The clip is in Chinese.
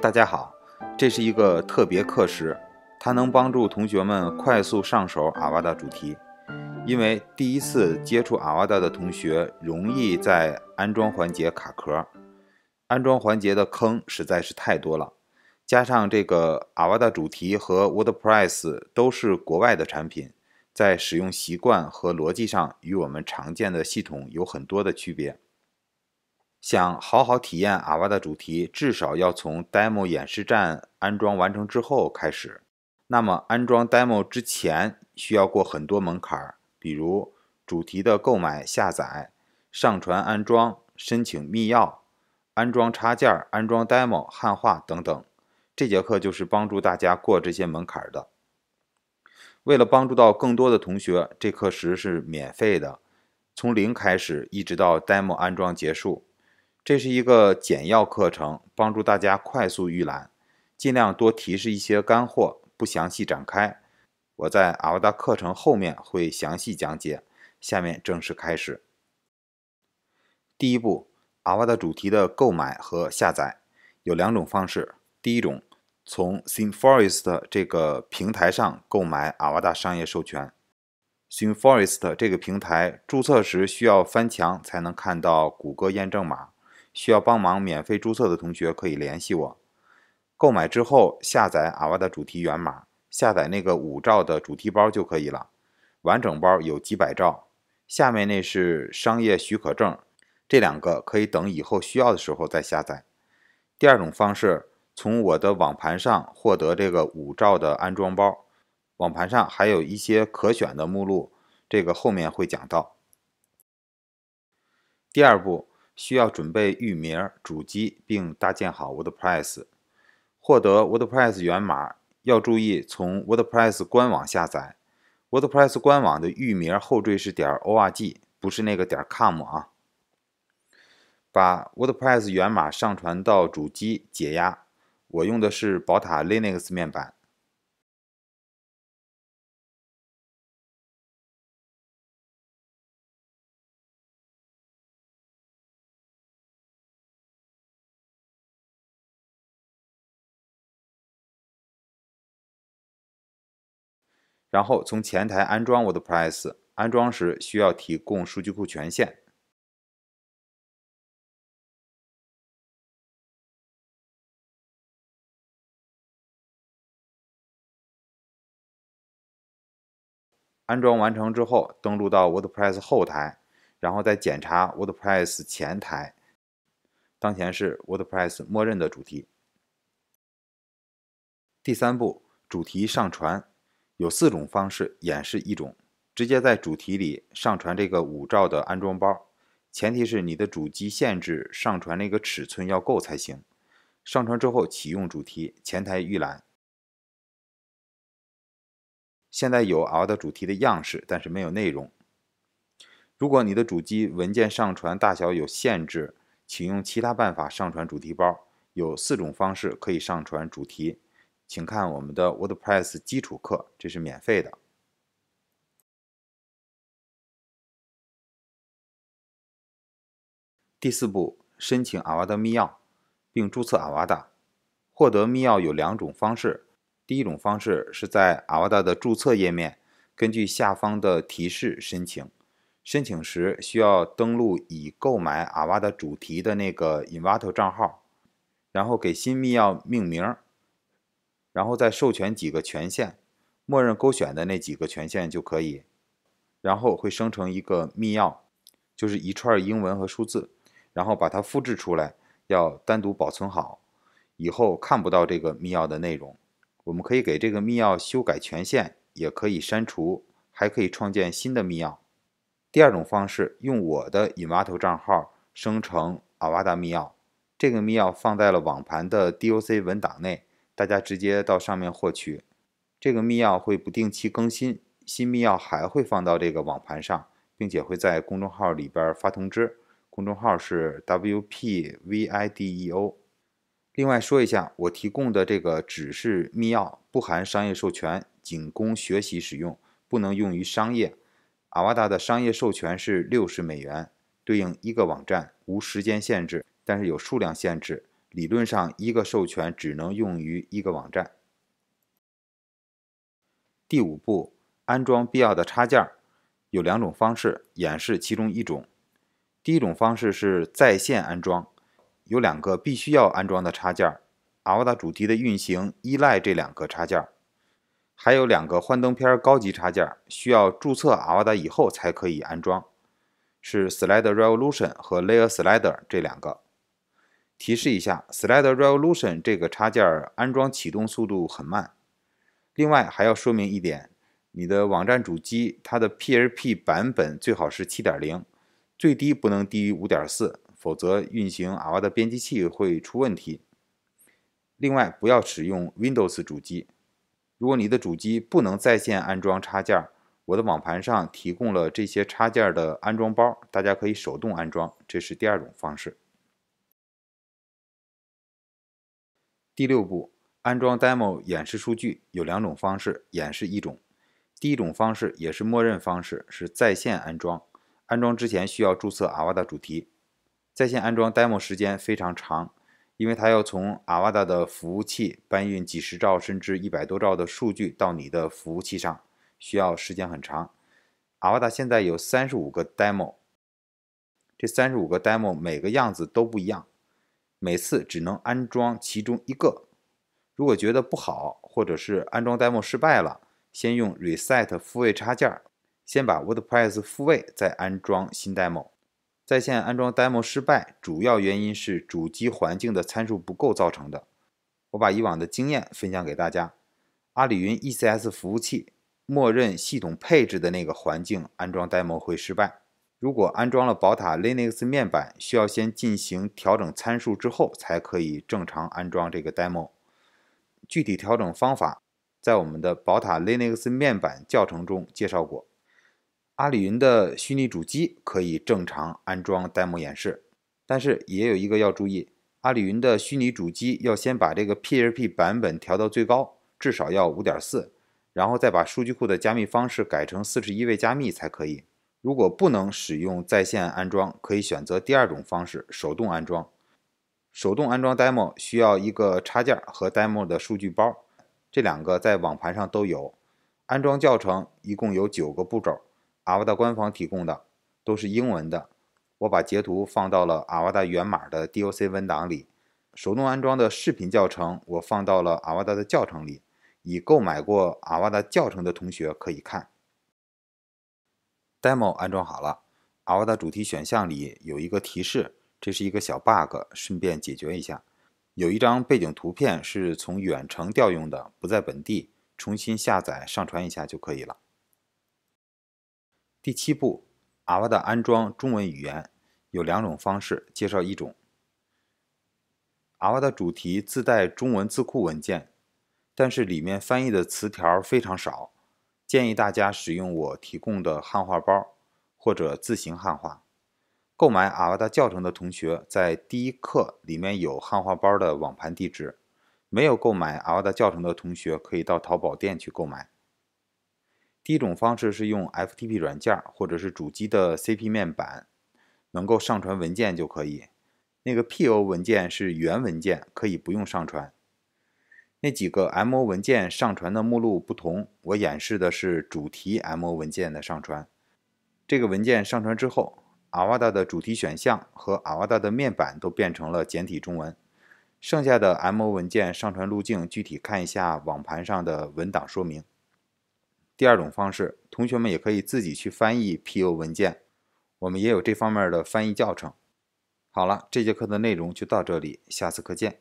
大家好，这是一个特别课时，它能帮助同学们快速上手阿瓦达主题。因为第一次接触阿瓦达的同学，容易在安装环节卡壳。安装环节的坑实在是太多了，加上这个阿瓦达主题和 WordPress 都是国外的产品，在使用习惯和逻辑上与我们常见的系统有很多的区别。想好好体验阿瓦的主题，至少要从 Demo 演示站安装完成之后开始。那么，安装 Demo 之前需要过很多门槛，比如主题的购买、下载、上传、安装、申请密钥、安装插件、安装 Demo 汉化等等。这节课就是帮助大家过这些门槛的。为了帮助到更多的同学，这课时是免费的，从零开始，一直到 Demo 安装结束。这是一个简要课程，帮助大家快速预览，尽量多提示一些干货，不详细展开。我在阿瓦达课程后面会详细讲解。下面正式开始。第一步，阿瓦达主题的购买和下载有两种方式。第一种，从 s h e m e f o r e s t 这个平台上购买阿瓦达商业授权。s h e m e f o r e s t 这个平台注册时需要翻墙才能看到谷歌验证码。需要帮忙免费注册的同学可以联系我。购买之后下载阿瓦的主题源码，下载那个五兆的主题包就可以了。完整包有几百兆，下面那是商业许可证，这两个可以等以后需要的时候再下载。第二种方式，从我的网盘上获得这个五兆的安装包。网盘上还有一些可选的目录，这个后面会讲到。第二步。需要准备域名主机并搭建好 wordpress 获得 wordpress 源码要注意从 wordpress 官网下载 wordpress 官网的域名后缀是点 org 不是那个点 com 啊把 wordpress 源码上传到主机解压我用的是宝塔 linux 面板然后从前台安装 WordPress，安装时需要提供数据库权限。安装完成之后，登录到 WordPress 后台，然后再检查 WordPress 前台，当前是 WordPress 默认的主题。第三步，主题上传。有四种方式演示一种，直接在主题里上传这个五兆的安装包，前提是你的主机限制上传那个尺寸要够才行。上传之后启用主题，前台预览。现在有熬的主题的样式，但是没有内容。如果你的主机文件上传大小有限制，请用其他办法上传主题包。有四种方式可以上传主题。请看我们的 WordPress 基础课，这是免费的。第四步，申请阿瓦 a 密钥并注册阿瓦达。获得密钥有两种方式：第一种方式是在阿瓦达的注册页面，根据下方的提示申请。申请时需要登录已购买阿瓦达主题的那个 Invato 账号，然后给新密钥命名。然后再授权几个权限，默认勾选的那几个权限就可以，然后会生成一个密钥，就是一串英文和数字，然后把它复制出来，要单独保存好，以后看不到这个密钥的内容。我们可以给这个密钥修改权限，也可以删除，还可以创建新的密钥。第二种方式，用我的 a 娃头账号生成阿瓦达密钥，这个密钥放在了网盘的 DOC 文档内。大家直接到上面获取，这个密钥会不定期更新，新密钥还会放到这个网盘上，并且会在公众号里边发通知。公众号是 wpvideo。另外说一下，我提供的这个只是密钥，不含商业授权，仅供学习使用，不能用于商业。阿瓦达的商业授权是六十美元，对应一个网站，无时间限制，但是有数量限制。理论上，一个授权只能用于一个网站。第五步，安装必要的插件儿，有两种方式，演示其中一种。第一种方式是在线安装，有两个必须要安装的插件儿，Awda 主题的运行依赖这两个插件儿，还有两个幻灯片高级插件儿，需要注册 Awda 以后才可以安装，是 Slide Revolution 和 Layer Slider 这两个。提示一下，Slider e v o l u t i o n 这个插件安装启动速度很慢。另外还要说明一点，你的网站主机它的 PHP 版本最好是7.0，最低不能低于5.4，否则运行 R 的编辑器会出问题。另外不要使用 Windows 主机。如果你的主机不能在线安装插件，我的网盘上提供了这些插件的安装包，大家可以手动安装，这是第二种方式。第六步，安装 demo 演示数据有两种方式，演示一种。第一种方式也是默认方式，是在线安装。安装之前需要注册阿瓦达主题。在线安装 demo 时间非常长，因为它要从阿瓦达的服务器搬运几十兆甚至一百多兆的数据到你的服务器上，需要时间很长。阿瓦达现在有三十五个 demo，这三十五个 demo 每个样子都不一样。每次只能安装其中一个。如果觉得不好，或者是安装 demo 失败了，先用 reset 复位插件，先把 WordPress 复位，再安装新 demo。在线安装 demo 失败，主要原因是主机环境的参数不够造成的。我把以往的经验分享给大家。阿里云 ECS 服务器默认系统配置的那个环境安装 demo 会失败。如果安装了宝塔 Linux 面板，需要先进行调整参数之后，才可以正常安装这个 demo。具体调整方法在我们的宝塔 Linux 面板教程中介绍过。阿里云的虚拟主机可以正常安装 demo 演示，但是也有一个要注意：阿里云的虚拟主机要先把这个 PHP 版本调到最高，至少要五点四，然后再把数据库的加密方式改成四十一位加密才可以。如果不能使用在线安装，可以选择第二种方式——手动安装。手动安装 Demo 需要一个插件和 Demo 的数据包，这两个在网盘上都有。安装教程一共有九个步骤阿瓦达官方提供的都是英文的。我把截图放到了阿瓦达源码的 DOC 文档里。手动安装的视频教程我放到了阿瓦达的教程里，已购买过阿瓦达教程的同学可以看。Demo 安装好了，娃娃的主题选项里有一个提示，这是一个小 bug，顺便解决一下。有一张背景图片是从远程调用的，不在本地，重新下载上传一下就可以了。第七步，娃娃的安装中文语言有两种方式，介绍一种。娃娃的主题自带中文字库文件，但是里面翻译的词条非常少。建议大家使用我提供的汉化包，或者自行汉化。购买阿瓦达教程的同学，在第一课里面有汉化包的网盘地址。没有购买阿瓦达教程的同学，可以到淘宝店去购买。第一种方式是用 FTP 软件，或者是主机的 CP 面板，能够上传文件就可以。那个 PO 文件是原文件，可以不用上传。那几个 MO 文件上传的目录不同，我演示的是主题 MO 文件的上传。这个文件上传之后，阿瓦达的主题选项和阿瓦达的面板都变成了简体中文。剩下的 MO 文件上传路径，具体看一下网盘上的文档说明。第二种方式，同学们也可以自己去翻译 p O 文件，我们也有这方面的翻译教程。好了，这节课的内容就到这里，下次课见。